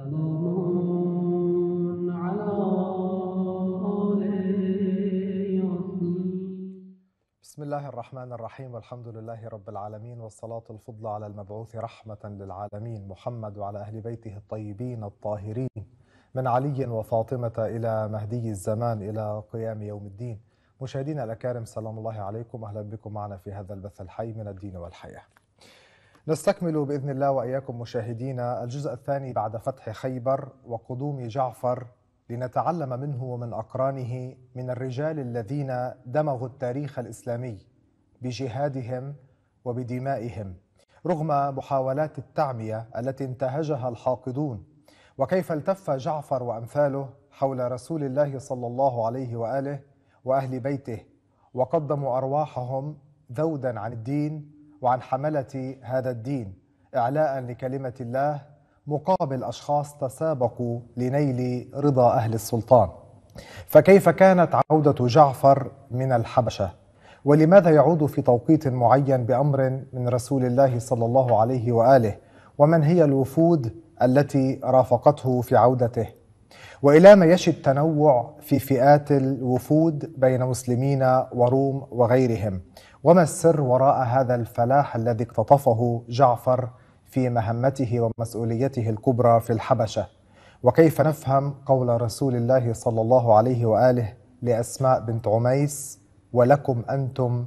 بسم الله الرحمن الرحيم والحمد لله رب العالمين والصلاة الفضل على المبعوث رحمة للعالمين محمد وعلى أهل بيته الطيبين الطاهرين من علي وفاطمة إلى مهدي الزمان إلى قيام يوم الدين مشاهدينا الأكارم سلام الله عليكم أهلا بكم معنا في هذا البث الحي من الدين والحياة نستكمل باذن الله واياكم مشاهدينا الجزء الثاني بعد فتح خيبر وقدوم جعفر لنتعلم منه ومن اقرانه من الرجال الذين دمغوا التاريخ الاسلامي بجهادهم وبدمائهم رغم محاولات التعميه التي انتهجها الحاقدون وكيف التف جعفر وامثاله حول رسول الله صلى الله عليه واله واهل بيته وقدموا ارواحهم ذودا عن الدين وعن حملة هذا الدين إعلاء لكلمة الله مقابل أشخاص تسابقوا لنيل رضا أهل السلطان فكيف كانت عودة جعفر من الحبشة ولماذا يعود في توقيت معين بأمر من رسول الله صلى الله عليه وآله ومن هي الوفود التي رافقته في عودته والى ما يشي التنوع في فئات الوفود بين مسلمين وروم وغيرهم وما السر وراء هذا الفلاح الذي اقتطفه جعفر في مهمته ومسؤوليته الكبرى في الحبشه وكيف نفهم قول رسول الله صلى الله عليه واله لاسماء بنت عميس ولكم انتم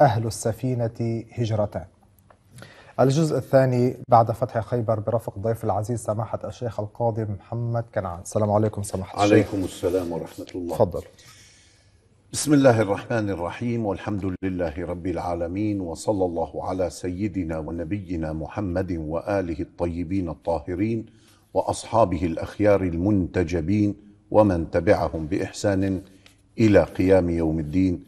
اهل السفينه هجرتان الجزء الثاني بعد فتح خيبر برفق ضيف العزيز سماحة الشيخ القاضي محمد كنعان السلام عليكم سماحة الشيخ عليكم السلام ورحمة الله تفضل بسم الله الرحمن الرحيم والحمد لله رب العالمين وصلى الله على سيدنا ونبينا محمد واله الطيبين الطاهرين واصحابه الاخيار المنتجبين ومن تبعهم باحسان الى قيام يوم الدين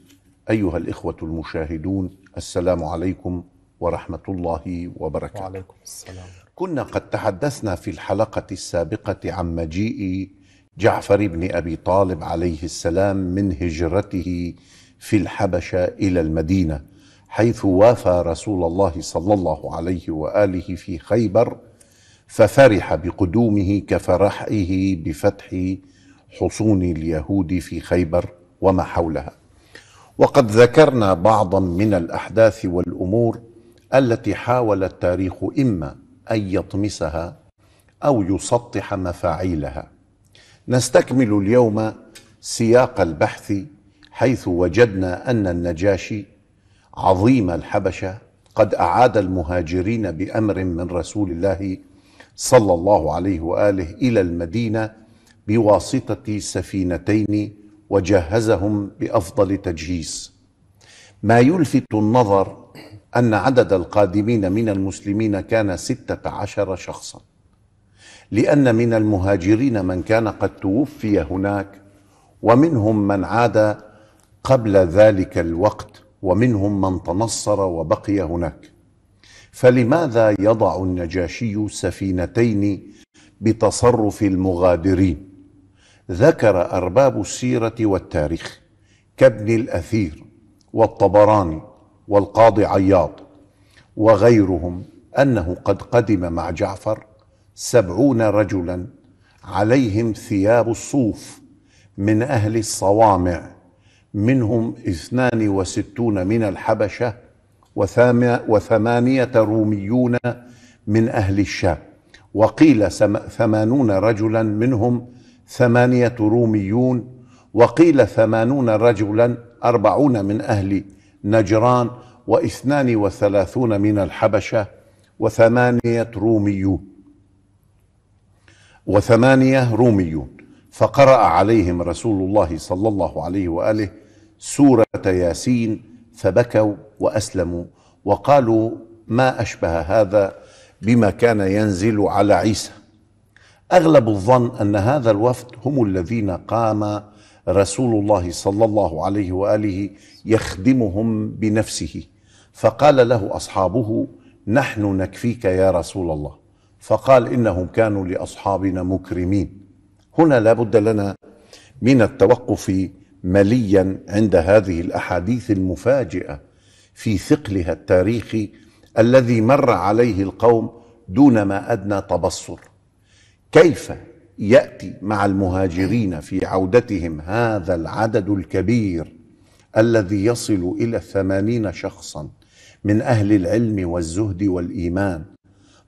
ايها الاخوه المشاهدون السلام عليكم ورحمه الله وبركاته وعليكم السلام كنا قد تحدثنا في الحلقه السابقه عن مجيء جعفر بن ابي طالب عليه السلام من هجرته في الحبشه الى المدينه حيث وافى رسول الله صلى الله عليه واله في خيبر ففرح بقدومه كفرحه بفتح حصون اليهود في خيبر وما حولها وقد ذكرنا بعضا من الاحداث والامور التي حاول التاريخ اما ان يطمسها او يسطح مفاعيلها نستكمل اليوم سياق البحث حيث وجدنا ان النجاشي عظيم الحبشه قد اعاد المهاجرين بامر من رسول الله صلى الله عليه واله الى المدينه بواسطه سفينتين وجهزهم بافضل تجهيز ما يلفت النظر ان عدد القادمين من المسلمين كان سته عشر شخصا لأن من المهاجرين من كان قد توفي هناك ومنهم من عاد قبل ذلك الوقت ومنهم من تنصر وبقي هناك فلماذا يضع النجاشي سفينتين بتصرف المغادرين ذكر أرباب السيرة والتاريخ كابن الأثير والطبراني والقاضي عياض وغيرهم أنه قد قدم مع جعفر سبعون رجلا عليهم ثياب الصوف من أهل الصوامع منهم اثنان وستون من الحبشة وثمانية روميون من أهل الشام وقيل ثمانون رجلا منهم ثمانية روميون وقيل ثمانون رجلا أربعون من أهل نجران واثنان وثلاثون من الحبشة وثمانية روميون وثمانية روميون فقرأ عليهم رسول الله صلى الله عليه وآله سورة ياسين فبكوا وأسلموا وقالوا ما أشبه هذا بما كان ينزل على عيسى أغلب الظن أن هذا الوفد هم الذين قام رسول الله صلى الله عليه وآله يخدمهم بنفسه فقال له أصحابه نحن نكفيك يا رسول الله فقال إنهم كانوا لأصحابنا مكرمين هنا لابد لنا من التوقف مليا عند هذه الأحاديث المفاجئة في ثقلها التاريخي الذي مر عليه القوم دون ما أدنى تبصر كيف يأتي مع المهاجرين في عودتهم هذا العدد الكبير الذي يصل إلى ثمانين شخصا من أهل العلم والزهد والإيمان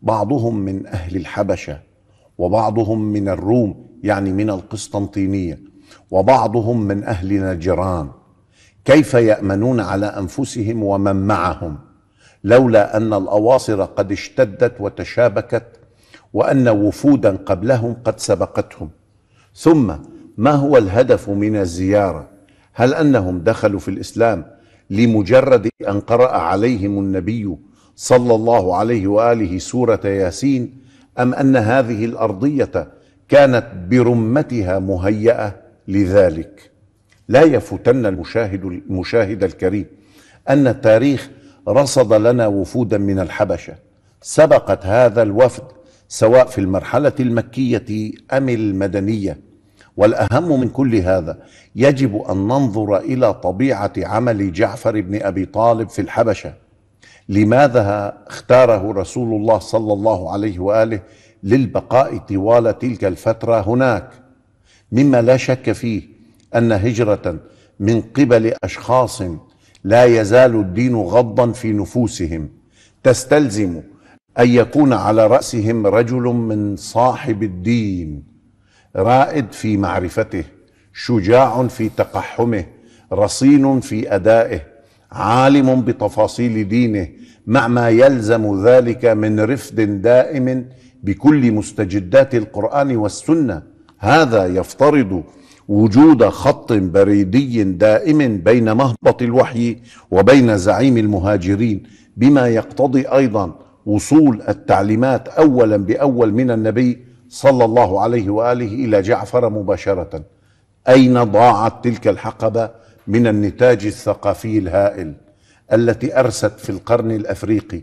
بعضهم من أهل الحبشة وبعضهم من الروم يعني من القسطنطينية وبعضهم من أهل نجران كيف يأمنون على أنفسهم ومن معهم لولا أن الأواصر قد اشتدت وتشابكت وأن وفودا قبلهم قد سبقتهم ثم ما هو الهدف من الزيارة هل أنهم دخلوا في الإسلام لمجرد أن قرأ عليهم النبي صلى الله عليه واله سوره ياسين ام ان هذه الارضيه كانت برمتها مهيئه لذلك لا يفوتن المشاهد المشاهد الكريم ان التاريخ رصد لنا وفودا من الحبشه سبقت هذا الوفد سواء في المرحله المكيه ام المدنيه والاهم من كل هذا يجب ان ننظر الى طبيعه عمل جعفر بن ابي طالب في الحبشه لماذا اختاره رسول الله صلى الله عليه واله للبقاء طوال تلك الفتره هناك مما لا شك فيه ان هجره من قبل اشخاص لا يزال الدين غضا في نفوسهم تستلزم ان يكون على راسهم رجل من صاحب الدين رائد في معرفته شجاع في تقحمه رصين في ادائه عالم بتفاصيل دينه مع ما يلزم ذلك من رفد دائم بكل مستجدات القران والسنه هذا يفترض وجود خط بريدي دائم بين مهبط الوحي وبين زعيم المهاجرين بما يقتضي ايضا وصول التعليمات اولا باول من النبي صلى الله عليه واله الى جعفر مباشره اين ضاعت تلك الحقبه من النتاج الثقافي الهائل التي أرست في القرن الأفريقي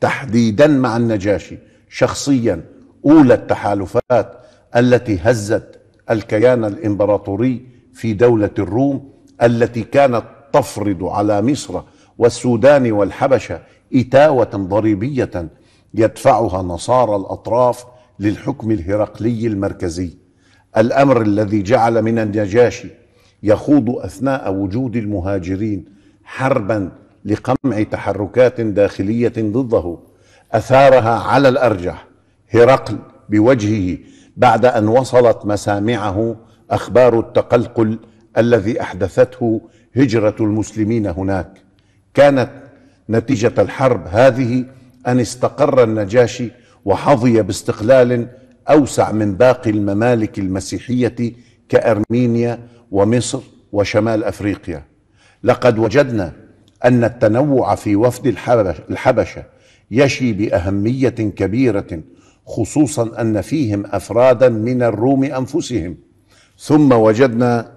تحديدا مع النجاشي شخصيا أولى التحالفات التي هزت الكيان الإمبراطوري في دولة الروم التي كانت تفرض على مصر والسودان والحبشة إتاوة ضريبية يدفعها نصارى الأطراف للحكم الهرقلي المركزي الأمر الذي جعل من النجاشي يخوض اثناء وجود المهاجرين حربا لقمع تحركات داخليه ضده اثارها على الارجح هرقل بوجهه بعد ان وصلت مسامعه اخبار التقلقل الذي احدثته هجره المسلمين هناك كانت نتيجه الحرب هذه ان استقر النجاشي وحظي باستقلال اوسع من باقي الممالك المسيحيه كارمينيا ومصر وشمال افريقيا لقد وجدنا ان التنوع في وفد الحبشه يشي باهميه كبيره خصوصا ان فيهم افرادا من الروم انفسهم ثم وجدنا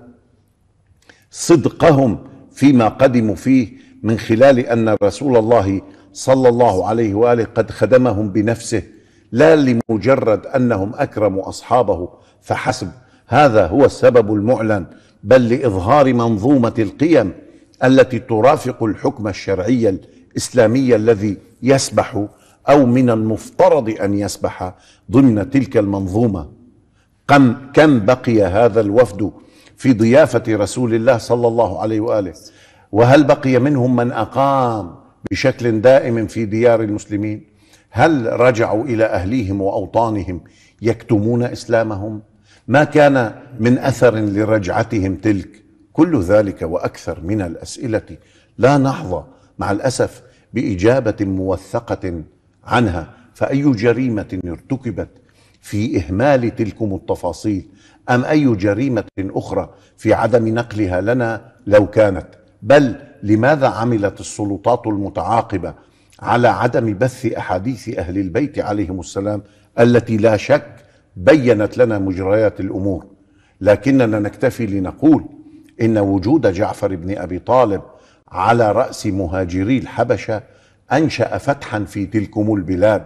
صدقهم فيما قدموا فيه من خلال ان رسول الله صلى الله عليه واله قد خدمهم بنفسه لا لمجرد انهم اكرموا اصحابه فحسب هذا هو السبب المعلن بل لاظهار منظومه القيم التي ترافق الحكم الشرعي الاسلامي الذي يسبح او من المفترض ان يسبح ضمن تلك المنظومه كم كم بقي هذا الوفد في ضيافه رسول الله صلى الله عليه واله وهل بقي منهم من اقام بشكل دائم في ديار المسلمين هل رجعوا الى اهليهم واوطانهم يكتمون اسلامهم ما كان من اثر لرجعتهم تلك كل ذلك واكثر من الاسئله لا نحظى مع الاسف باجابه موثقه عنها فاي جريمه ارتكبت في اهمال تلكم التفاصيل ام اي جريمه اخرى في عدم نقلها لنا لو كانت بل لماذا عملت السلطات المتعاقبه على عدم بث احاديث اهل البيت عليهم السلام التي لا شك بينت لنا مجريات الامور لكننا نكتفي لنقول ان وجود جعفر بن ابي طالب على راس مهاجري الحبشه انشا فتحا في تلكم البلاد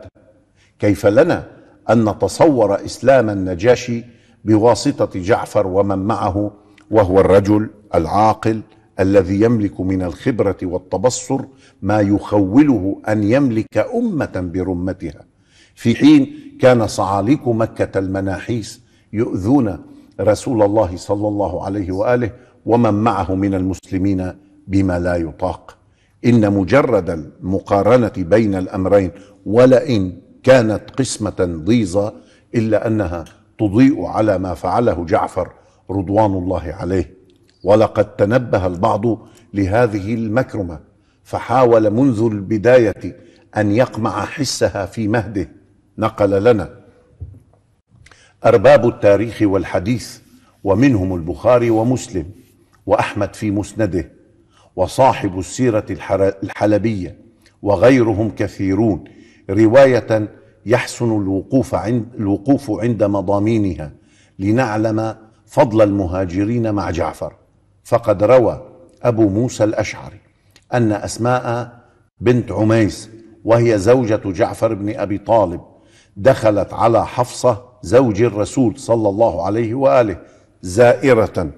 كيف لنا ان نتصور اسلام النجاشي بواسطه جعفر ومن معه وهو الرجل العاقل الذي يملك من الخبره والتبصر ما يخوله ان يملك امه برمتها في حين كان صعاليك مكة المناحيس يؤذون رسول الله صلى الله عليه وآله ومن معه من المسلمين بما لا يطاق إن مجرد المقارنة بين الأمرين ولئن كانت قسمة ضيزة إلا أنها تضيء على ما فعله جعفر رضوان الله عليه ولقد تنبه البعض لهذه المكرمة فحاول منذ البداية أن يقمع حسها في مهده نقل لنا أرباب التاريخ والحديث ومنهم البخاري ومسلم وأحمد في مسنده وصاحب السيرة الحلبية وغيرهم كثيرون رواية يحسن الوقوف عند الوقوف عند مضامينها لنعلم فضل المهاجرين مع جعفر فقد روى أبو موسى الأشعري أن أسماء بنت عميس وهي زوجة جعفر بن أبي طالب دخلت على حفصة زوج الرسول صلى الله عليه وآله زائرة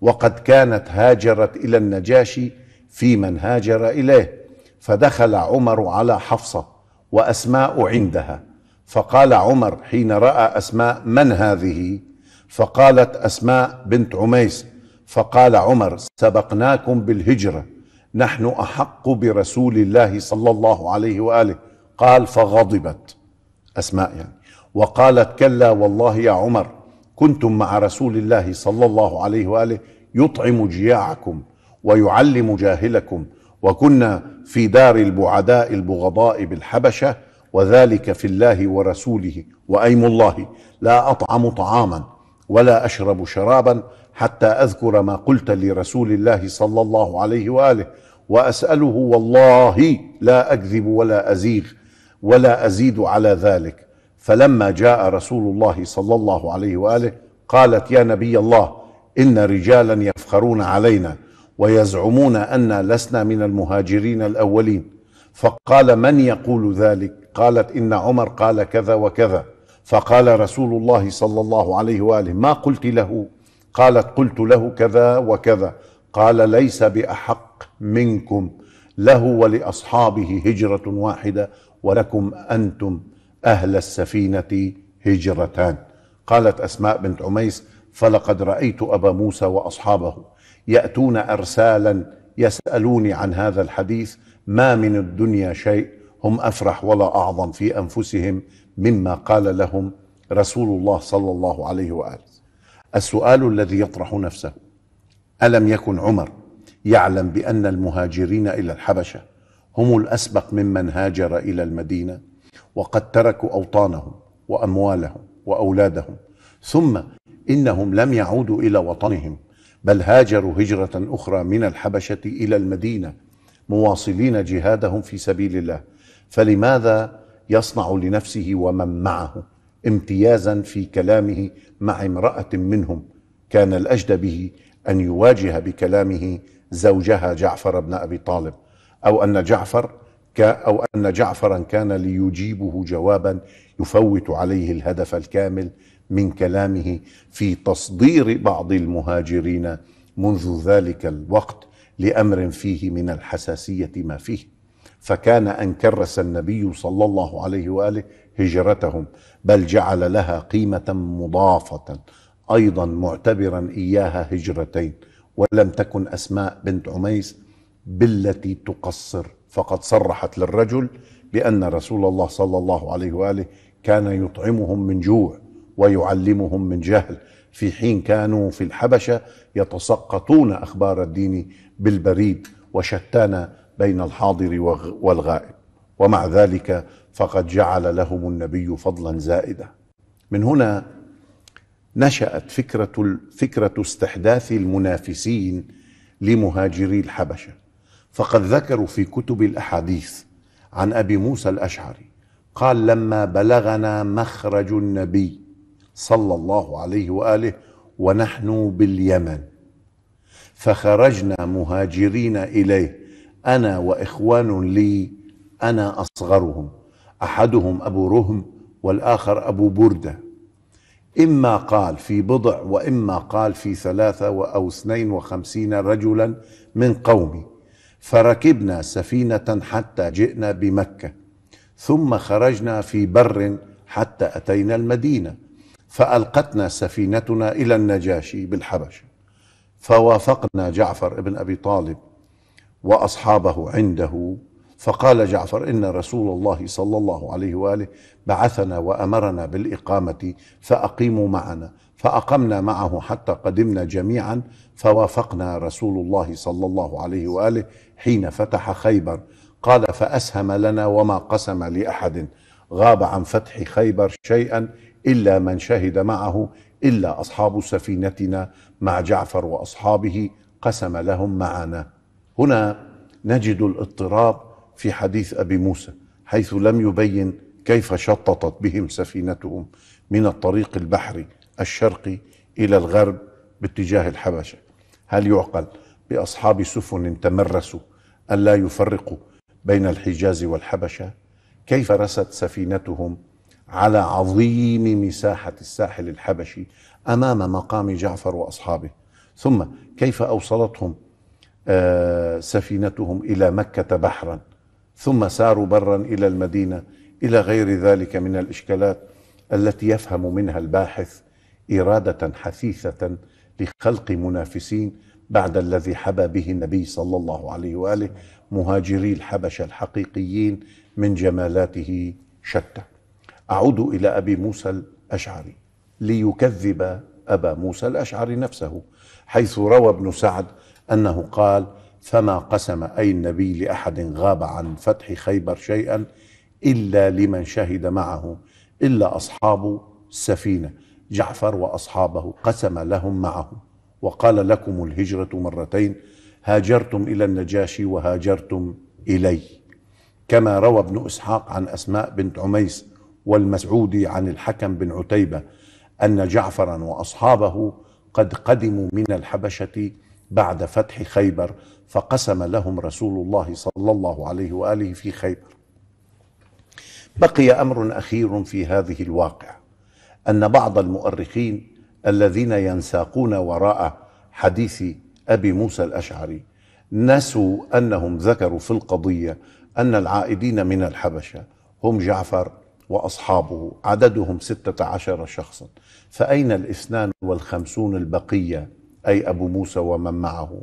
وقد كانت هاجرت إلى النجاشي في من هاجر إليه فدخل عمر على حفصة وأسماء عندها فقال عمر حين رأى أسماء من هذه فقالت أسماء بنت عميس فقال عمر سبقناكم بالهجرة نحن أحق برسول الله صلى الله عليه وآله قال فغضبت أسماء يعني وقالت كلا والله يا عمر كنتم مع رسول الله صلى الله عليه وآله يطعم جياعكم ويعلم جاهلكم وكنا في دار البعداء البغضاء بالحبشة وذلك في الله ورسوله وأيم الله لا أطعم طعاما ولا أشرب شرابا حتى أذكر ما قلت لرسول الله صلى الله عليه وآله وأسأله والله لا أكذب ولا أزيغ ولا أزيد على ذلك فلما جاء رسول الله صلى الله عليه وآله قالت يا نبي الله إن رجالا يفخرون علينا ويزعمون أنا لسنا من المهاجرين الأولين فقال من يقول ذلك قالت إن عمر قال كذا وكذا فقال رسول الله صلى الله عليه وآله ما قلت له قالت قلت له كذا وكذا قال ليس بأحق منكم له ولأصحابه هجرة واحدة ولكم أنتم أهل السفينة هجرتان قالت أسماء بنت عميس فلقد رأيت أبا موسى وأصحابه يأتون أرسالا يسألوني عن هذا الحديث ما من الدنيا شيء هم أفرح ولا أعظم في أنفسهم مما قال لهم رسول الله صلى الله عليه وآله السؤال الذي يطرح نفسه ألم يكن عمر يعلم بأن المهاجرين إلى الحبشة هم الاسبق ممن هاجر الى المدينه وقد تركوا اوطانهم واموالهم واولادهم ثم انهم لم يعودوا الى وطنهم بل هاجروا هجره اخرى من الحبشه الى المدينه مواصلين جهادهم في سبيل الله فلماذا يصنع لنفسه ومن معه امتيازا في كلامه مع امراه منهم كان الاجدى به ان يواجه بكلامه زوجها جعفر بن ابي طالب أو أن جعفر أو أن جعفرا كان ليجيبه جوابا يفوت عليه الهدف الكامل من كلامه في تصدير بعض المهاجرين منذ ذلك الوقت لأمر فيه من الحساسية ما فيه فكان أن كرس النبي صلى الله عليه وآله هجرتهم بل جعل لها قيمة مضافة أيضا معتبرا إياها هجرتين ولم تكن أسماء بنت عميس بالتي تقصر فقد صرحت للرجل بأن رسول الله صلى الله عليه وآله كان يطعمهم من جوع ويعلمهم من جهل في حين كانوا في الحبشة يتسقطون أخبار الدين بالبريد وشتان بين الحاضر والغائب ومع ذلك فقد جعل لهم النبي فضلا زائدا من هنا نشأت فكرة فكرة استحداث المنافسين لمهاجري الحبشة فقد ذكروا في كتب الاحاديث عن ابي موسى الاشعري قال لما بلغنا مخرج النبي صلى الله عليه واله ونحن باليمن فخرجنا مهاجرين اليه انا واخوان لي انا اصغرهم احدهم ابو رهم والاخر ابو برده اما قال في بضع واما قال في ثلاثه او اثنين وخمسين رجلا من قومي فركبنا سفينة حتى جئنا بمكة ثم خرجنا في بر حتى أتينا المدينة فألقتنا سفينتنا إلى النجاشي بالحبشة فوافقنا جعفر ابن أبي طالب وأصحابه عنده فقال جعفر إن رسول الله صلى الله عليه وآله بعثنا وأمرنا بالإقامة فأقيموا معنا فأقمنا معه حتى قدمنا جميعا فوافقنا رسول الله صلى الله عليه واله حين فتح خيبر قال فاسهم لنا وما قسم لاحد غاب عن فتح خيبر شيئا الا من شهد معه الا اصحاب سفينتنا مع جعفر واصحابه قسم لهم معنا هنا نجد الاضطراب في حديث ابي موسى حيث لم يبين كيف شططت بهم سفينتهم من الطريق البحري الشرقي الى الغرب باتجاه الحبشه هل يعقل بأصحاب سفن تمرسوا ألا يفرقوا بين الحجاز والحبشة كيف رست سفينتهم على عظيم مساحة الساحل الحبشي أمام مقام جعفر وأصحابه ثم كيف أوصلتهم آه، سفينتهم إلى مكة بحرا ثم ساروا برا إلى المدينة إلى غير ذلك من الإشكالات التي يفهم منها الباحث إرادة حثيثة لخلق منافسين بعد الذي حبى به النبي صلى الله عليه واله مهاجري الحبشه الحقيقيين من جمالاته شتى. اعود الى ابي موسى الاشعري ليكذب ابا موسى الاشعري نفسه حيث روى ابن سعد انه قال: فما قسم اي النبي لاحد غاب عن فتح خيبر شيئا الا لمن شهد معه الا اصحاب السفينه جعفر واصحابه قسم لهم معه وقال لكم الهجره مرتين هاجرتم الى النجاشي وهاجرتم الي كما روى ابن اسحاق عن اسماء بنت عميس والمسعودي عن الحكم بن عتيبه ان جعفرا واصحابه قد قدموا من الحبشه بعد فتح خيبر فقسم لهم رسول الله صلى الله عليه واله في خيبر بقي امر اخير في هذه الواقعه أن بعض المؤرخين الذين ينساقون وراء حديث أبي موسى الأشعري نسوا أنهم ذكروا في القضية أن العائدين من الحبشة هم جعفر وأصحابه عددهم ستة عشر شخصا فأين الاثنان والخمسون البقية أي أبو موسى ومن معه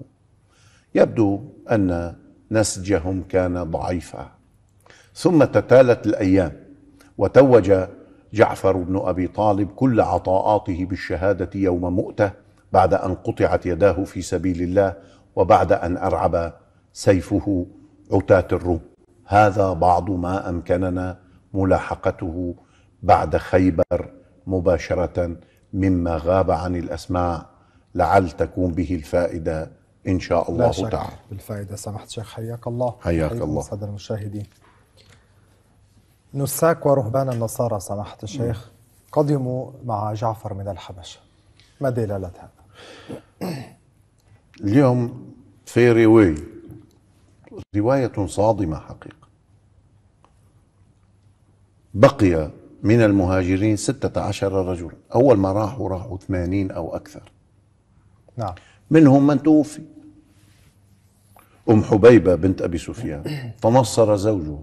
يبدو أن نسجهم كان ضعيفا ثم تتالت الأيام وتوج جعفر بن أبي طالب كل عطاءاته بالشهادة يوم مؤتة بعد أن قطعت يداه في سبيل الله وبعد أن أرعب سيفه عتاة الروم هذا بعض ما أمكننا ملاحقته بعد خيبر مباشرة مما غاب عن الأسماع لعل تكون به الفائدة إن شاء الله تعالى بالفائدة سمحت شيخ حياك الله حياك الله سادة المشاهدين نساك ورهبان النصارى سماحة الشيخ قدموا مع جعفر من الحبشة ما دلالة هذا؟ اليوم في رواية رواية صادمة حقيقة بقي من المهاجرين ستة عشر رجلا أول ما راحوا راحوا ثمانين أو أكثر نعم منهم من توفي أم حبيبة بنت أبي سفيان فنصر زوجه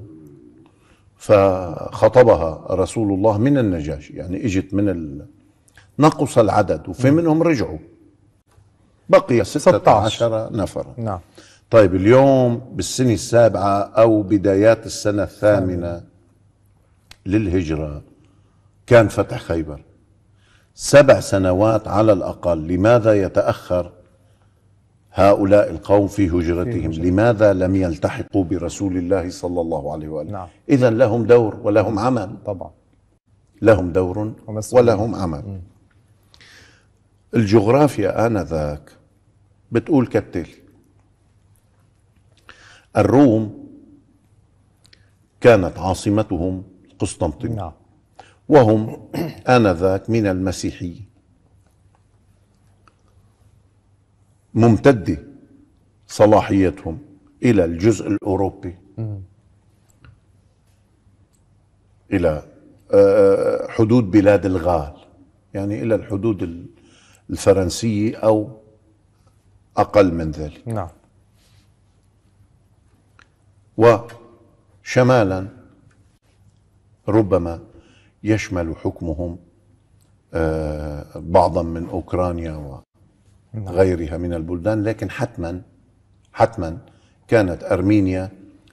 فخطبها رسول الله من النجاشي يعني اجت من ال... نقص العدد وفي منهم رجعوا بقي 16 نفرا نعم طيب اليوم بالسنة السابعة أو بدايات السنة الثامنة للهجرة كان فتح خيبر سبع سنوات على الأقل لماذا يتأخر هؤلاء القوم في هجرتهم لماذا لم يلتحقوا برسول الله صلى الله عليه وآله نعم. إذا لهم دور ولهم عمل طبعا لهم دور ولهم عمل الجغرافيا آنذاك بتقول كالتالي الروم كانت عاصمتهم قسطنطين نعم. وهم آنذاك من المسيحيين ممتده صلاحيتهم الى الجزء الاوروبي الى آه، آه، حدود بلاد الغال يعني الى الحدود الفرنسيه او اقل من ذلك نعم وشمالا ربما يشمل حكمهم آه، بعضا من اوكرانيا و غيرها من البلدان لكن حتما حتما كانت أرمينيا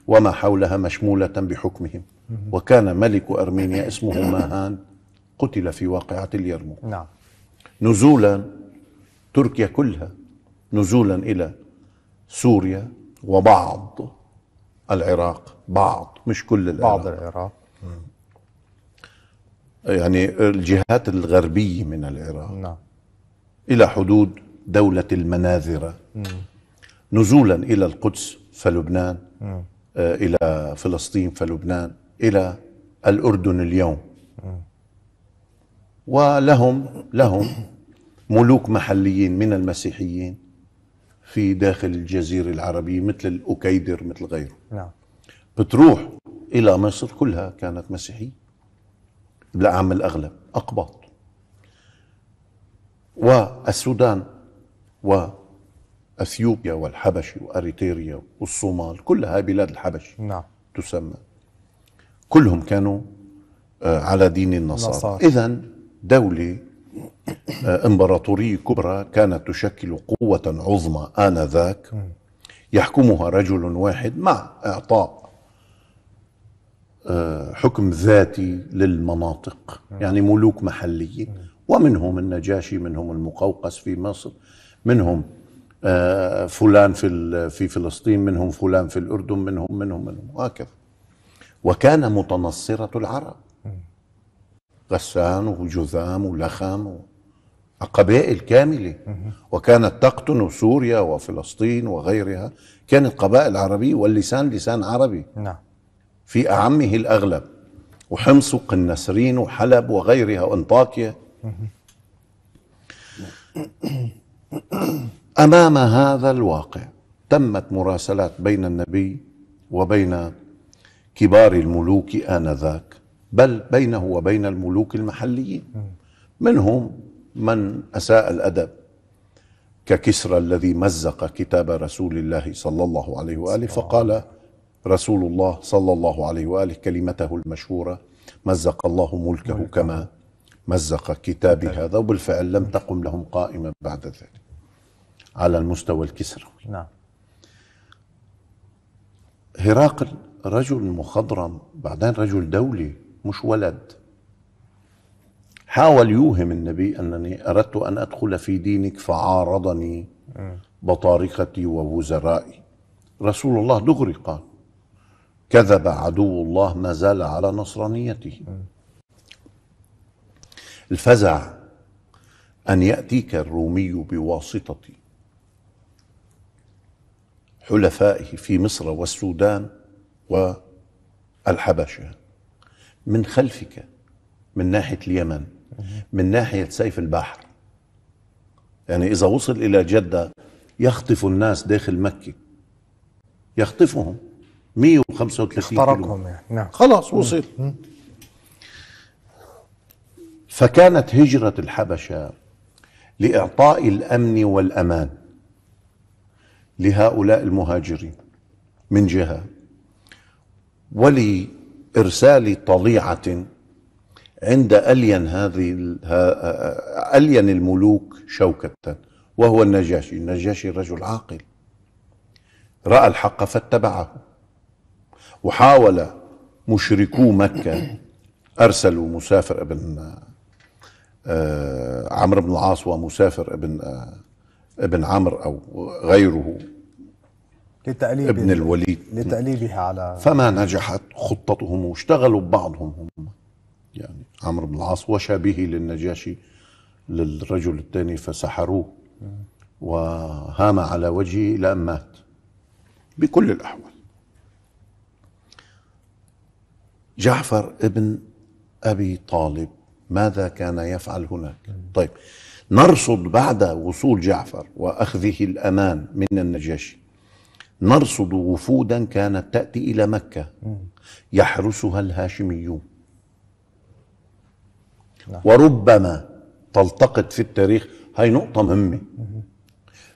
وما حولها مشمولة بحكمهم وكان ملك أرمينيا اسمه ماهان قتل في واقعة اليرموك نعم نزولا تركيا كلها نزولا إلى سوريا وبعض العراق بعض مش كل العراق بعض العراق يعني الجهات الغربية من العراق نعم إلى حدود دولة المناذرة نزولا إلى القدس فلبنان آه، إلى فلسطين فلبنان إلى الأردن اليوم ولهم لهم ملوك محليين من المسيحيين في داخل الجزيرة العربية مثل الأكيدر مثل غيره نعم بتروح إلى مصر كلها كانت مسيحية بالأعم الأغلب أقباط والسودان واثيوبيا والحبشه واريتريا والصومال كلها بلاد الحبش نعم تسمى كلهم كانوا آه، على دين النصارى اذا دوله آه، امبراطوريه كبرى كانت تشكل قوه عظمى انذاك يحكمها رجل واحد مع اعطاء آه، حكم ذاتي للمناطق يعني ملوك محليه ومنهم النجاشي منهم المقوقس في مصر منهم آه، فلان في في فلسطين منهم فلان في الاردن منهم منهم منهم وهكذا وكان متنصره العرب غسان وجذام ولخم قبائل كامله وكانت تقطن سوريا وفلسطين وغيرها كانت قبائل عربيه واللسان لسان عربي نعم في اعمه الاغلب وحمص والنسرين وحلب وغيرها وانطاكيا امام هذا الواقع تمت مراسلات بين النبي وبين كبار الملوك انذاك بل بينه وبين الملوك المحليين منهم من اساء الادب ككسرى الذي مزق كتاب رسول الله صلى الله عليه واله فقال رسول الله صلى الله عليه واله كلمته المشهوره مزق الله ملكه كما مزق كتابي هذا وبالفعل لم تقم لهم قائمه بعد ذلك على المستوى الكسروي نعم هرقل رجل مخضرم بعدين رجل دولي مش ولد حاول يوهم النبي انني اردت ان ادخل في دينك فعارضني بطارقتي ووزرائي رسول الله دغري قال كذب عدو الله ما زال على نصرانيته الفزع ان ياتيك الرومي بواسطتي حلفائه في مصر والسودان والحبشة من خلفك من ناحية اليمن من ناحية سيف البحر يعني إذا وصل إلى جدة يخطف الناس داخل مكة يخطفهم 135 اخترقهم يعني نعم خلاص وصل فكانت هجرة الحبشة لإعطاء الأمن والأمان لهؤلاء المهاجرين من جهه ولارسال طليعه عند الين هذه الين الملوك شوكه وهو النجاشي، النجاشي رجل عاقل راى الحق فاتبعه وحاول مشركو مكه ارسلوا مسافر ابن آه، عمرو بن العاص ومسافر ابن آه، ابن عمرو أو غيره لتأليب ابن الوليد لتأليبه على فما نجحت خطتهم واشتغلوا ببعضهم هم يعني عمرو بن العاص وشى به للنجاشي للرجل الثاني فسحروه وهام على وجهه إلى أن مات بكل الأحوال جعفر ابن أبي طالب ماذا كان يفعل هناك طيب نرصد بعد وصول جعفر واخذه الامان من النجاشي نرصد وفودا كانت تاتي الى مكه يحرسها الهاشميون نعم. وربما تلتقط في التاريخ هاي نقطه مهمه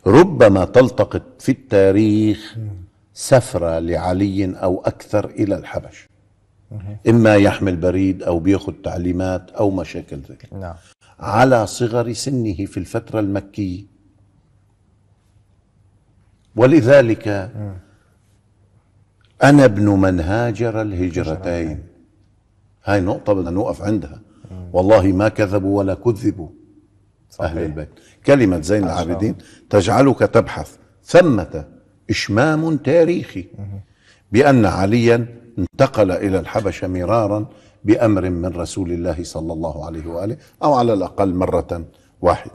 ربما تلتقط في التاريخ سفره لعلي او اكثر الى الحبش اما يحمل بريد او بياخذ تعليمات او مشاكل ذلك نعم على صغر سنه في الفترة المكية ولذلك أنا ابن من هاجر الهجرتين هاي نقطة بدنا نوقف عندها والله ما كذبوا ولا كذبوا صحيح. أهل البيت كلمة زين العابدين تجعلك تبحث ثمة إشمام تاريخي بأن عليا انتقل إلى الحبشة مرارا بامر من رسول الله صلى الله عليه واله او على الاقل مره واحده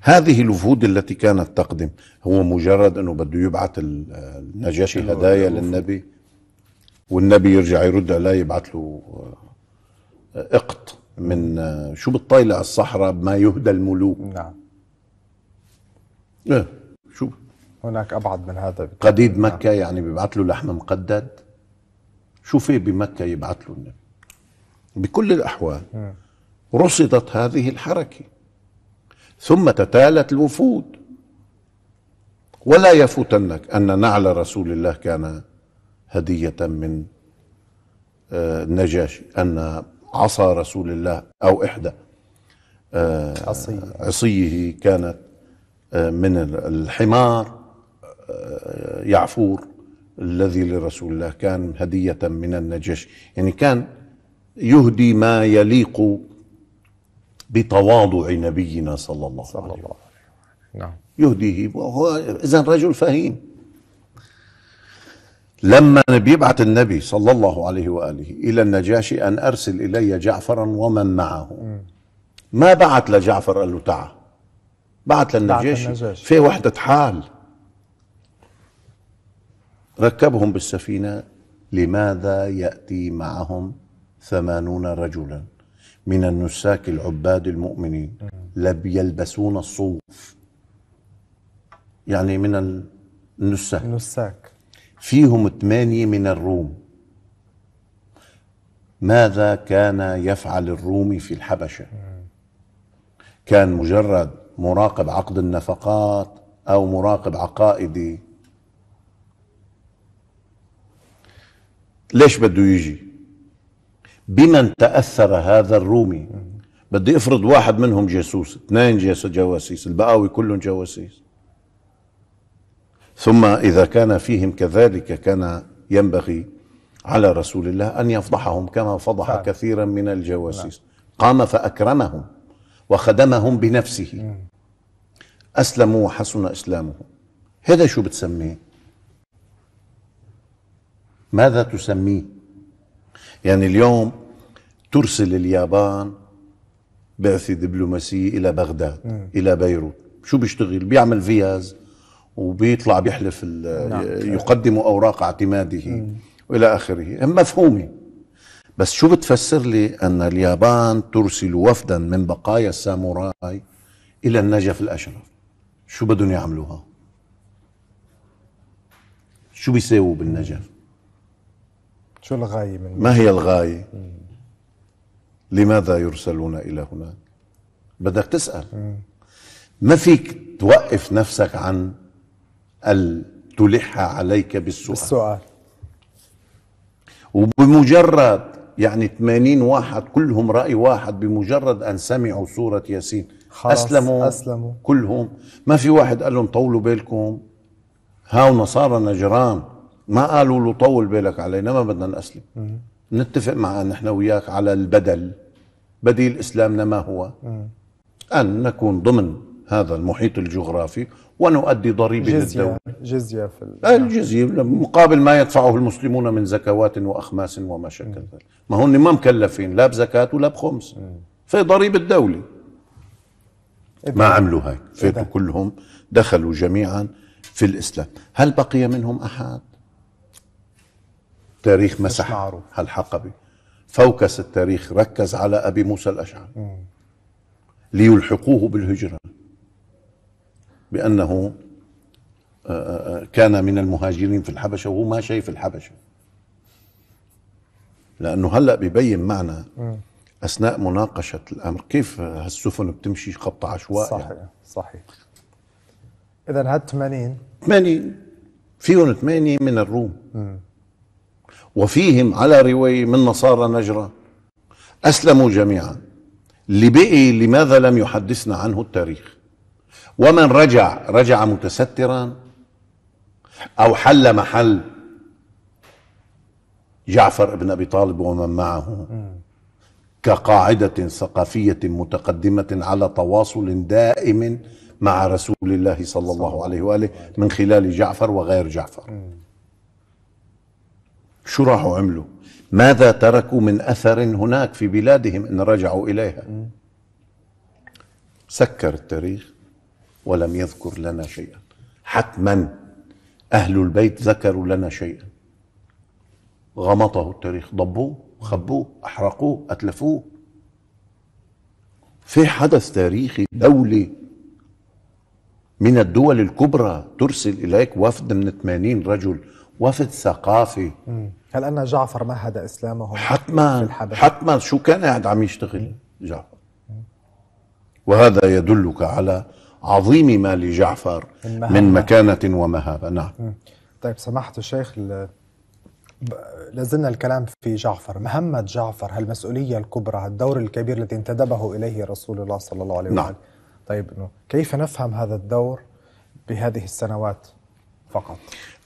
هذه الوفود التي كانت تقدم هو مجرد انه بده يبعث النجاشي هدايا للنبي والنبي يرجع يرد عليه يبعث له آه، اقط من آه، شو بتطيلع على الصحراء ما يهدى الملوك نعم ايه شو هناك ابعد من هذا قديد نعم. مكه يعني بيبعث له لحم مقدد شو في بمكه يبعث له النبي بكل الأحوال آه. رصدت هذه الحركة ثم تتالت الوفود ولا يفوتنك أن نعل رسول الله كان هدية من آه، النجاشي أن عصا رسول الله أو إحدى آه، عصيه, عصيه كانت من الحمار يعفور الذي لرسول الله كان هدية من النجاشي يعني كان يهدي ما يليق بتواضع نبينا صلى الله صلى عليه وسلم نعم يهديه وهو إذا رجل فهيم لما بيبعث النبي صلى الله عليه وآله إلى النجاشي أن أرسل إلي جعفرا ومن معه ما بعت لجعفر قال له تعال بعت للنجاشي في وحدة حال ركبهم بالسفينة لماذا يأتي معهم ثمانون رجلا من النساك العباد المؤمنين لم يلبسون الصوف يعني من النساك النساك فيهم ثمانية من الروم ماذا كان يفعل الرومي في الحبشة كان مجرد مراقب عقد النفقات أو مراقب عقائدي ليش بده يجي بمن تأثر هذا الرومي بدي افرض واحد منهم جاسوس اثنين جواسيس البقاوي كلهم جواسيس ثم إذا كان فيهم كذلك كان ينبغي على رسول الله أن يفضحهم كما فضح فعلا. كثيرا من الجواسيس قام فأكرمهم وخدمهم بنفسه أسلموا وحسن إسلامهم هذا شو بتسميه ماذا تسميه يعني اليوم ترسل اليابان بعثة دبلوماسية إلى بغداد م. إلى بيروت شو بيشتغل بيعمل فياز وبيطلع بيحلف نعم. يقدم أوراق اعتماده م. وإلى آخره مفهومة بس شو بتفسر لي أن اليابان ترسل وفدا من بقايا الساموراي إلى النجف الأشرف شو بدهم يعملوها شو بيساووا بالنجف شو الغاية من ما هي الغاية مم. لماذا يرسلون إلى هناك بدك تسأل مم. ما فيك توقف نفسك عن تلح عليك بالسؤال بالسؤال وبمجرد يعني 80 واحد كلهم رأي واحد بمجرد أن سمعوا سورة ياسين خلاص أسلموا, أسلموا كلهم ما في واحد قال لهم طولوا بالكم هاو نصارى نجران ما قالوا له طول بالك علينا ما بدنا نسلم نتفق أن نحن وياك على البدل بديل اسلامنا ما هو ان نكون ضمن هذا المحيط الجغرافي ونؤدي ضريبه جزية للدوله جزيه في الجزيه مقابل ما يدفعه المسلمون من زكوات واخماس وما شابه ذلك ما هن ما مكلفين لا بزكاه ولا بخمس في ضريبه الدوله ما عملوا هاي فاتوا كلهم دخلوا جميعا في الاسلام هل بقي منهم احد تاريخ مسح هالحقبه فوكس التاريخ ركز على أبي موسى الأشعري ليلحقوه بالهجرة بأنه آه، آه، آه، كان من المهاجرين في الحبشة وهو ما شايف الحبشة لأنه هلأ بيبين معنا أثناء مناقشة الأمر كيف هالسفن بتمشي خط عشوائي يعني؟ صحيح صحيح إذا هاد 80 80 فيهم 80 من الروم مم. وفيهم على رواية من نصارى نجران أسلموا جميعا لبقي لماذا لم يحدثنا عنه التاريخ ومن رجع رجع متسترا أو حل محل جعفر ابن أبي طالب ومن معه كقاعدة ثقافية متقدمة على تواصل دائم مع رسول الله صلى الله عليه وآله من خلال جعفر وغير جعفر شو راحوا عملوا ماذا تركوا من أثر هناك في بلادهم إن رجعوا إليها سكر التاريخ ولم يذكر لنا شيئا حتما أهل البيت ذكروا لنا شيئا غمطه التاريخ ضبوه خبوه أحرقوه أتلفوه في حدث تاريخي دولي من الدول الكبرى ترسل إليك وفد من 80 رجل وفد ثقافي هل أن جعفر مهد إسلامهم حتما حتما شو كان قاعد عم يشتغل جعفر وهذا يدلك على عظيم ما لجعفر من, من مكانة ومهابة نعم طيب سمحت الشيخ لازلنا الكلام في جعفر مهمة جعفر هالمسؤولية الكبرى الدور الكبير الذي انتدبه إليه رسول الله صلى الله عليه وسلم نعم. طيب كيف نفهم هذا الدور بهذه السنوات فقط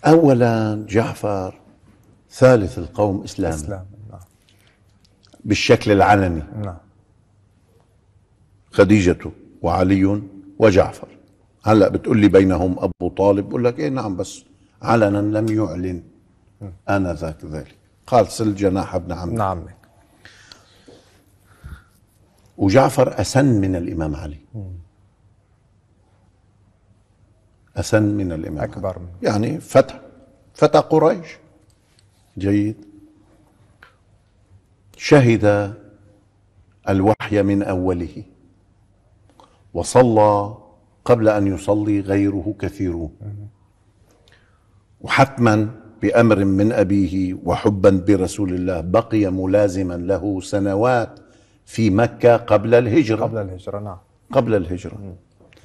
أولا جعفر ثالث القوم إسلام إسلام. نعم. بالشكل العلني نعم خديجة وعلي وجعفر هلا بتقول لي بينهم أبو طالب بقول لك إيه نعم بس علنا لم يعلن أنا ذاك ذلك قال سل جناح ابن عمك نعم وجعفر أسن من الإمام علي أسن من الإمام أكبر علي. يعني فتى فتى قريش جيد شهد الوحي من اوله وصلى قبل ان يصلي غيره كثيرون وحتما بامر من ابيه وحبا برسول الله بقي ملازما له سنوات في مكه قبل الهجره قبل الهجره نعم قبل الهجره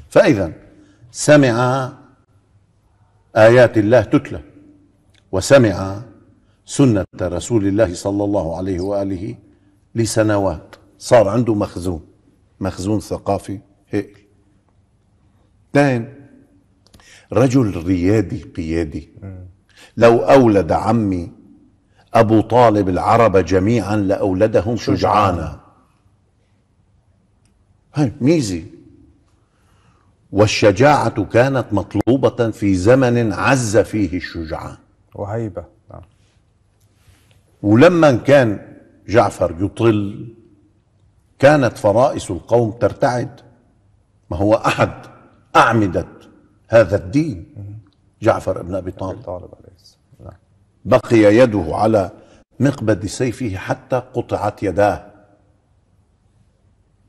فاذا سمع ايات الله تتلى وسمع سنة رسول الله صلى الله عليه وآله لسنوات صار عنده مخزون مخزون ثقافي هائل اثنين رجل ريادي قيادي لو أولد عمي أبو طالب العرب جميعا لأولدهم شجعانا هاي ميزة والشجاعة كانت مطلوبة في زمن عز فيه الشجعان وهيبة ولما كان جعفر يطل كانت فرائس القوم ترتعد ما هو احد اعمده هذا الدين جعفر ابن ابي طالب نعم. بقي يده على مقبض سيفه حتى قطعت يداه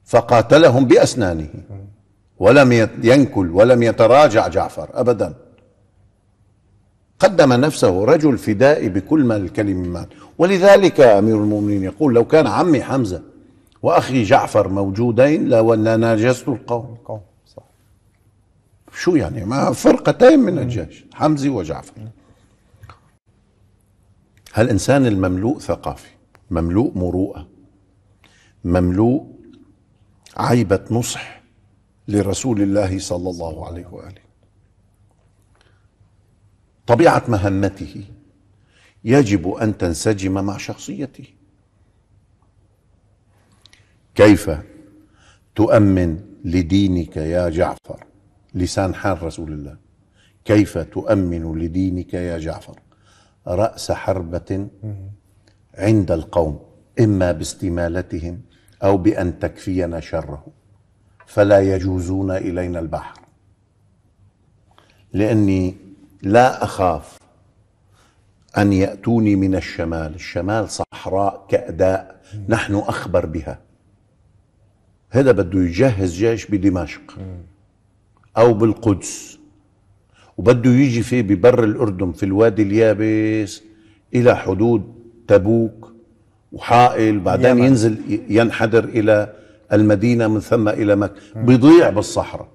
فقاتلهم باسنانه ولم ينكل ولم يتراجع جعفر ابدا قدم نفسه رجل فدائي بكل ما الكلمة ولذلك أمير المؤمنين يقول لو كان عمي حمزة وأخي جعفر موجودين لو ناجزت القوم القوم صح شو يعني ما فرقتين من الجيش حمزة وجعفر هالإنسان المملوء ثقافي مملوء مروءة مملوء عيبة نصح لرسول الله صلى الله عليه وآله طبيعة مهمته يجب ان تنسجم مع شخصيته كيف تؤمن لدينك يا جعفر لسان حال رسول الله كيف تؤمن لدينك يا جعفر راس حربه عند القوم اما باستمالتهم او بان تكفينا شره فلا يجوزون الينا البحر لاني لا اخاف أن يأتوني من الشمال الشمال صحراء كأداء نحن أخبر بها هذا بده يجهز جيش بدمشق أو بالقدس وبده يجي فيه ببر الأردن في الوادي اليابس إلى حدود تبوك وحائل بعدين ينزل ينحدر إلى المدينة من ثم إلى مكة بيضيع بالصحراء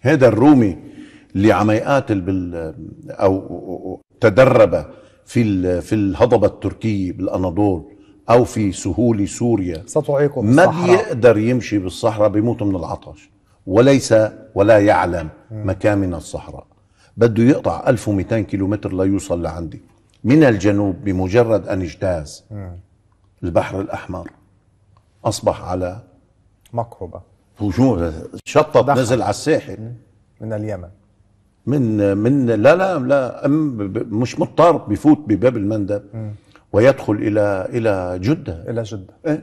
هذا الرومي اللي عم يقاتل بال أو تدرب في في الهضبه التركية بالاناضول او في سهول سوريا ما بيقدر يمشي بالصحراء بيموت من العطش وليس ولا يعلم مكامن الصحراء بده يقطع 1200 كيلومتر ليوصل لعندي من الجنوب بمجرد ان اجتاز البحر الاحمر اصبح على مقربه هجوم شطط نزل على الساحل من اليمن من من لا لا لا مش مضطر بيفوت بباب المندب ويدخل الى الى جده الى جده ايه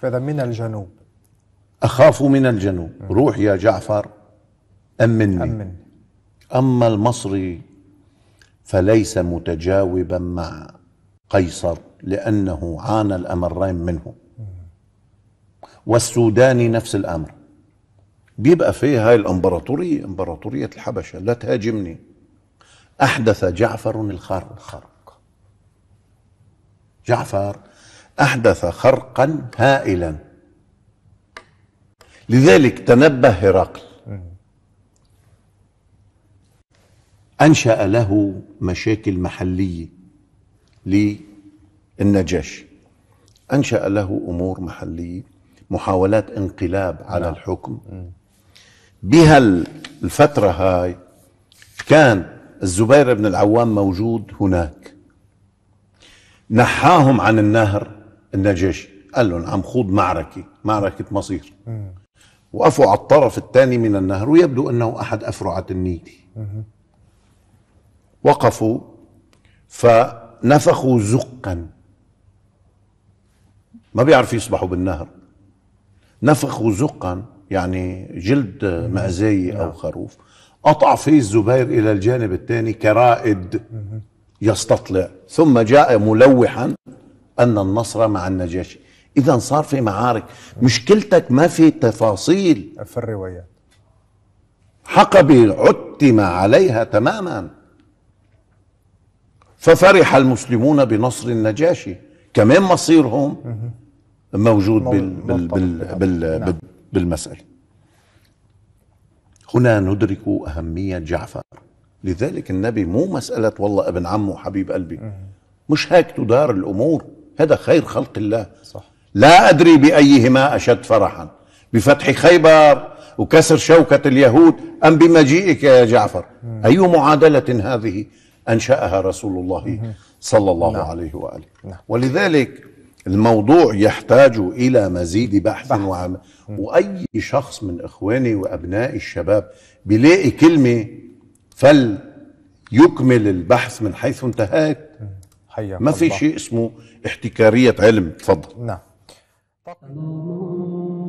فاذا من الجنوب اخاف من الجنوب روح يا جعفر امني امني اما المصري فليس متجاوبا مع قيصر لانه عانى الامرين منه والسوداني نفس الامر بيبقى فيه هاي الامبراطوريه امبراطوريه الحبشه لا تهاجمني احدث جعفر الخرق جعفر احدث خرقا هائلا لذلك تنبه هرقل انشا له مشاكل محليه للنجاشي انشا له امور محليه محاولات انقلاب على نعم. الحكم بهالفترة هاي كان الزبير بن العوام موجود هناك نحاهم عن النهر النجاشي قال لهم عم خوض معركة معركة مصير وقفوا على الطرف الثاني من النهر ويبدو أنه أحد أفرعة النيل وقفوا فنفخوا زقا ما بيعرف يسبحوا بالنهر نفخوا زقا يعني جلد مأزي نعم. أو خروف قطع فيه الزبير إلى الجانب الثاني كرائد يستطلع ثم جاء ملوحا أن النصر مع النجاشي إذا صار في معارك مشكلتك ما في تفاصيل في الروايات حقبة عتم عليها تماما ففرح المسلمون بنصر النجاشي كمان مصيرهم موجود بال بال بال نعم. بال بالمسألة هنا ندرك أهمية جعفر لذلك النبي مو مسألة والله ابن عمه حبيب قلبي مش هيك تدار الأمور هذا خير خلق الله صح. لا أدري بأيهما أشد فرحا بفتح خيبر وكسر شوكة اليهود أم بمجيئك يا جعفر أي معادلة هذه أنشأها رسول الله صلى الله نعم. عليه وآله نعم. ولذلك الموضوع يحتاج إلى مزيد بحث, بحث. وعمل واي شخص من اخواني وابنائي الشباب بيلاقي كلمه فل يكمل البحث من حيث انتهاك ما في شيء اسمه احتكاريه علم تفضل نعم